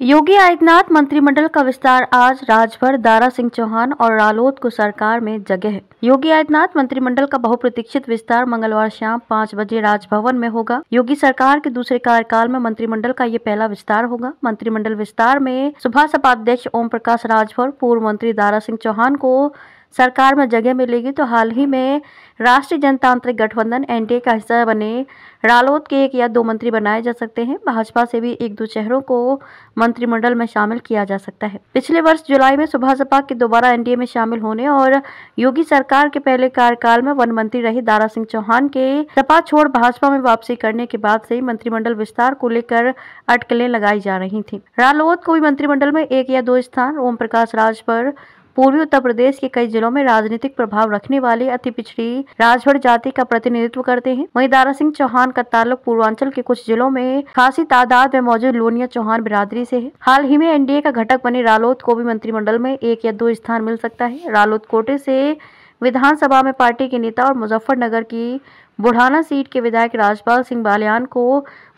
योगी आदित्यनाथ मंत्रिमंडल का विस्तार आज राजभर दारा सिंह चौहान और रालोद को सरकार में जगह है योगी आदित्यनाथ मंत्रिमंडल का बहुप्रतीक्षित विस्तार मंगलवार शाम पाँच बजे राजभवन में होगा योगी सरकार के दूसरे कार्यकाल में मंत्रिमंडल का ये पहला विस्तार होगा मंत्रिमंडल विस्तार में सुभाष सपा अध्यक्ष ओम प्रकाश राजभर पूर्व मंत्री दारा सिंह चौहान को सरकार में जगह मिलेगी तो हाल ही में राष्ट्रीय जनतांत्रिक गठबंधन एनडीए का हिस्सा बने रालोद के एक या दो मंत्री बनाए जा सकते हैं भाजपा से भी एक दो चेहरों को मंत्रिमंडल में शामिल किया जा सकता है पिछले वर्ष जुलाई में सुभाषपा के दोबारा एनडीए में शामिल होने और योगी सरकार के पहले कार्यकाल में वन मंत्री रहे दारा सिंह चौहान के सपा छोड़ भाजपा में वापसी करने के बाद से ही मंत्रिमंडल विस्तार को लेकर अटकलें लगाई जा रही थी रालोद को भी मंत्रिमंडल में एक या दो स्थान ओम प्रकाश राज पर पूर्वी उत्तर प्रदेश के कई जिलों में राजनीतिक प्रभाव रखने वाले अति पिछड़ी राजभर जाति का प्रतिनिधित्व करते हैं वही दारा सिंह चौहान का ताल्लुक पूर्वांचल के कुछ जिलों में खासी तादाद में मौजूद लोनिया चौहान बिरादरी से है हाल ही में एनडीए का घटक बने रालोद को भी मंत्रिमंडल में एक या दो स्थान मिल सकता है रालोद कोटे से विधानसभा में पार्टी के नेता और मुजफ्फरनगर की बुढ़ाना सीट के विधायक राजपाल सिंह बालियान को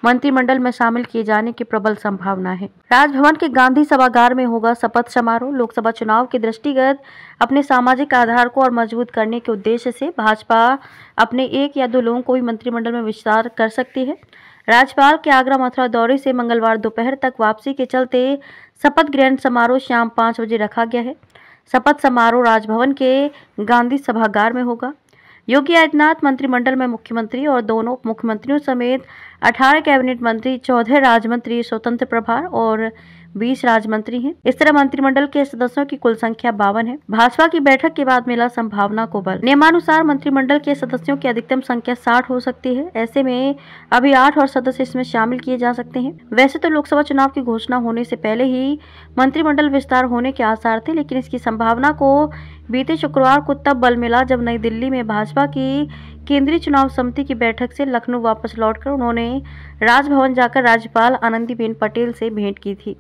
मंत्रिमंडल में शामिल किए जाने की प्रबल संभावना है राजभवन के गांधी सभागार में होगा शपथ समारोह लोकसभा चुनाव के दृष्टिगत अपने सामाजिक आधार को और मजबूत करने के उद्देश्य से भाजपा अपने एक या दो लोगों को भी मंत्रिमंडल में विस्तार कर सकती है राज्यपाल के आगरा मथुरा दौरे से मंगलवार दोपहर तक वापसी के चलते शपथ ग्रहण समारोह शाम पाँच बजे रखा गया है शपथ समारोह राजभवन के गांधी सभागार में होगा योगी आदित्यनाथ मंत्रिमंडल में मुख्यमंत्री और दोनों उप मुख्यमंत्रियों समेत अठारह कैबिनेट मंत्री चौदह मंत्री स्वतंत्र प्रभार और बीस मंत्री हैं इस तरह मंत्रिमंडल के सदस्यों की कुल संख्या बावन है भाजपा की बैठक के बाद मिला संभावना को बल नियमानुसार मंत्रिमंडल के सदस्यों की अधिकतम संख्या साठ हो सकती है ऐसे में अभी आठ और सदस्य इसमें शामिल किए जा सकते हैं वैसे तो लोकसभा चुनाव की घोषणा होने से पहले ही मंत्रिमंडल विस्तार होने के आसार थे लेकिन इसकी संभावना को बीते शुक्रवार को तब बल मिला जब नई दिल्ली में भाजपा की केंद्रीय चुनाव समिति की बैठक से लखनऊ वापस लौटकर उन्होंने राजभवन जाकर राज्यपाल आनंदीबेन पटेल से भेंट की थी